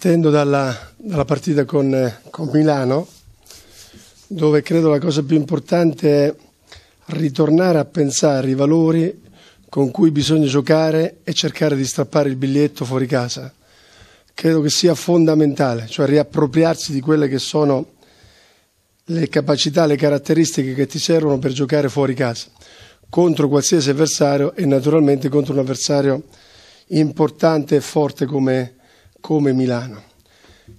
partendo dalla, dalla partita con, eh, con, Milano, dove credo la cosa più importante è ritornare a pensare i valori con cui bisogna giocare e cercare di strappare il biglietto fuori casa. Credo che sia fondamentale, cioè riappropriarsi di quelle che sono le capacità, le caratteristiche che ti servono per giocare fuori casa, contro qualsiasi avversario e naturalmente contro un avversario importante e forte come, come Milano.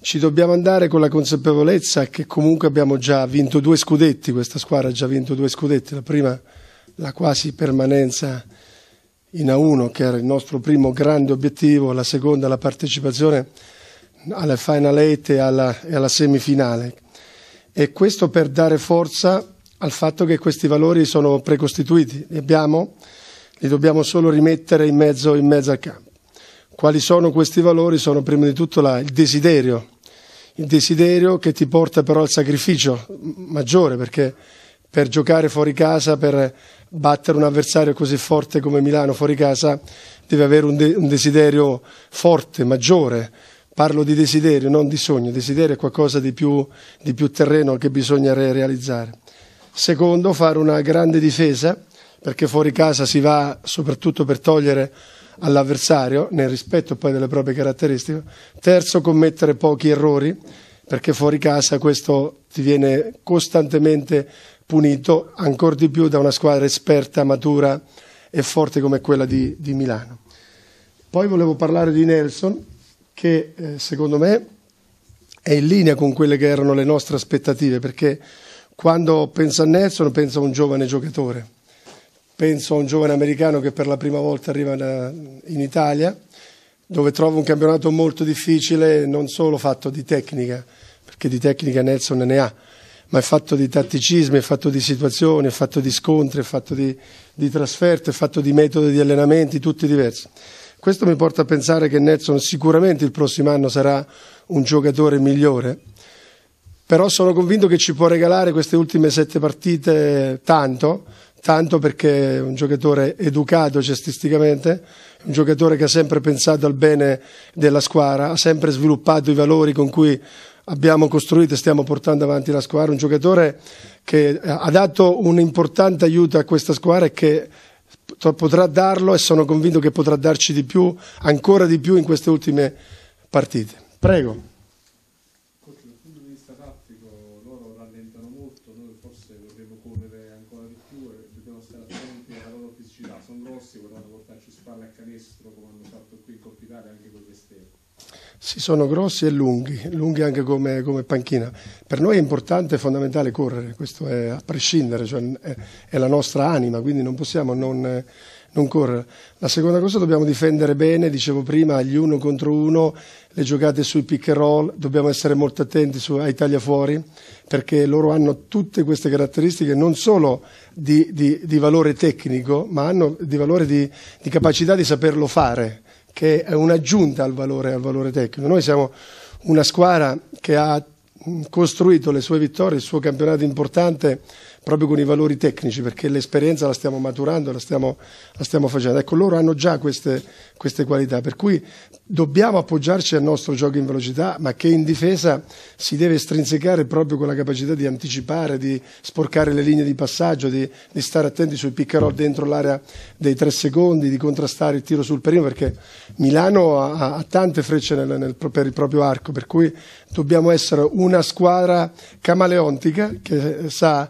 Ci dobbiamo andare con la consapevolezza che comunque abbiamo già vinto due scudetti, questa squadra ha già vinto due scudetti, la prima la quasi permanenza in A1 che era il nostro primo grande obiettivo, la seconda la partecipazione alla Final 8 e alla, e alla semifinale. E questo per dare forza al fatto che questi valori sono precostituiti, li abbiamo, li dobbiamo solo rimettere in mezzo, in mezzo al campo. Quali sono questi valori? Sono prima di tutto la, il desiderio, il desiderio che ti porta però al sacrificio maggiore perché per giocare fuori casa, per battere un avversario così forte come Milano fuori casa, deve avere un, de- un, desiderio forte, maggiore. Parlo di desiderio, non di sogno. Desiderio è qualcosa di più, di più terreno che bisogna re- realizzare. Secondo, fare una grande difesa, perché fuori casa si va soprattutto per togliere all'avversario nel rispetto poi delle proprie caratteristiche. Terzo, commettere pochi errori perché fuori casa questo ti viene costantemente punito, ancora di più da una squadra esperta, matura e forte come quella di, di Milano. Poi volevo parlare di Nelson che eh, secondo me è in linea con quelle che erano le nostre aspettative perché quando penso a Nelson penso a un giovane giocatore penso a un giovane americano che per la prima volta arriva in Italia, dove trova un campionato molto difficile, non solo fatto di tecnica, perché di tecnica Nelson ne ha, ma è fatto di tatticismi, è fatto di situazioni, è fatto di scontri, è fatto di, di trasferte, è fatto di metodi di allenamenti, tutti diversi. Questo mi porta a pensare che Nelson sicuramente il prossimo anno sarà un giocatore migliore, però sono convinto che ci può regalare queste ultime sette partite tanto, tanto perché è un giocatore educato cestisticamente, un giocatore che ha sempre pensato al bene della squadra, ha sempre sviluppato i valori con cui abbiamo costruito e stiamo portando avanti la squadra, un giocatore che ha dato un importante aiuto a questa squadra e che potrà darlo e sono convinto che potrà darci di più, ancora di più in queste ultime partite. Prego traffico, loro rallentano molto, noi forse dovremmo correre ancora di più e dobbiamo stare attenti alla loro fisicità, sono grossi, vorranno portarci spalle a canestro come hanno fatto qui in Coppa Italia anche con l'esterno. Sì, sono grossi e lunghi, lunghi anche come, come, panchina. Per noi è importante e fondamentale correre, questo è a prescindere, cioè è, è, la nostra anima, quindi non possiamo non non correre. La seconda cosa dobbiamo difendere bene, dicevo prima, gli uno contro uno, le giocate sui pick and roll, dobbiamo essere molto attenti su, ai fuori, perché loro hanno tutte queste caratteristiche non solo di, di, di valore tecnico ma hanno di valore di, di, capacità di saperlo fare che è un'aggiunta al valore, al valore tecnico. Noi siamo una squadra che ha costruito le sue vittorie, il suo campionato importante proprio con i valori tecnici, perché l'esperienza la stiamo maturando, la stiamo, la stiamo facendo. Ecco, loro hanno già queste, queste, qualità, per cui dobbiamo appoggiarci al nostro gioco in velocità, ma che in difesa si deve strinsecare proprio con la capacità di anticipare, di sporcare le linee di passaggio, di, di stare attenti sui piccarò dentro l'area dei tre secondi, di contrastare il tiro sul perimetro, perché Milano ha, ha tante frecce nel, nel, per il proprio arco, per cui dobbiamo essere una squadra camaleontica che sa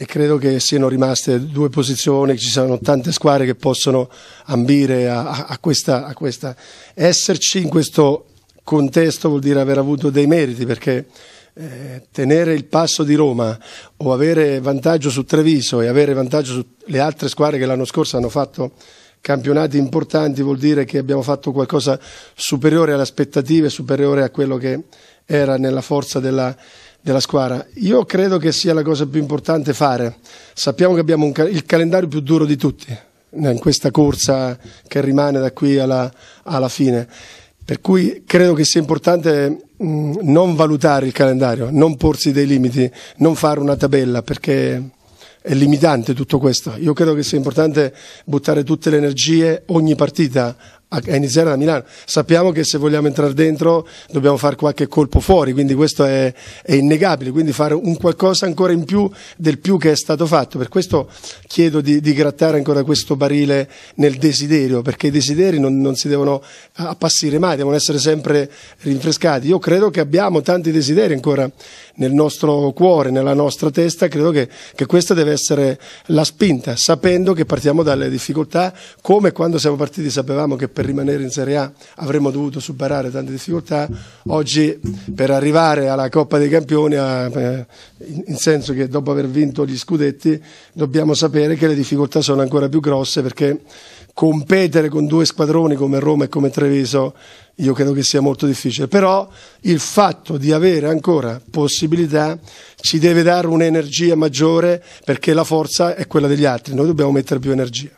e credo che siano rimaste due posizioni, ci sono tante squadre che possono ambire a, a, questa, a questa. Esserci in questo contesto vuol dire aver avuto dei meriti perché eh, tenere il passo di Roma o avere vantaggio su Treviso e avere vantaggio sulle altre squadre che l'anno scorso hanno fatto campionati importanti vuol dire che abbiamo fatto qualcosa superiore alle aspettative, superiore a quello che era nella forza della, della squadra. Io credo che sia la cosa più importante fare. Sappiamo che abbiamo ca il calendario più duro di tutti eh, in questa corsa che rimane da qui alla, alla fine. Per cui credo che sia importante mm, non valutare il calendario, non porsi dei limiti, non fare una tabella perché è limitante tutto questo. Io credo che sia importante buttare tutte le energie, ogni partita, a iniziare da Milano. Sappiamo che se vogliamo entrare dentro dobbiamo fare qualche colpo fuori, quindi questo è, è, innegabile, quindi fare un qualcosa ancora in più del più che è stato fatto. Per questo chiedo di, di grattare ancora questo barile nel desiderio, perché i desideri non, non, si devono appassire mai, devono essere sempre rinfrescati. Io credo che abbiamo tanti desideri ancora nel nostro cuore, nella nostra testa, credo che, che questa deve essere la spinta, sapendo che partiamo dalle difficoltà, come quando siamo partiti sapevamo che per rimanere in Serie A avremmo dovuto superare tante difficoltà, oggi per arrivare alla Coppa dei Campioni, eh, in senso che dopo aver vinto gli scudetti, dobbiamo sapere che le difficoltà sono ancora più grosse perché competere con due squadroni come Roma e come Treviso io credo che sia molto difficile, però il fatto di avere ancora possibilità ci deve dare un'energia maggiore perché la forza è quella degli altri, noi dobbiamo mettere più energia.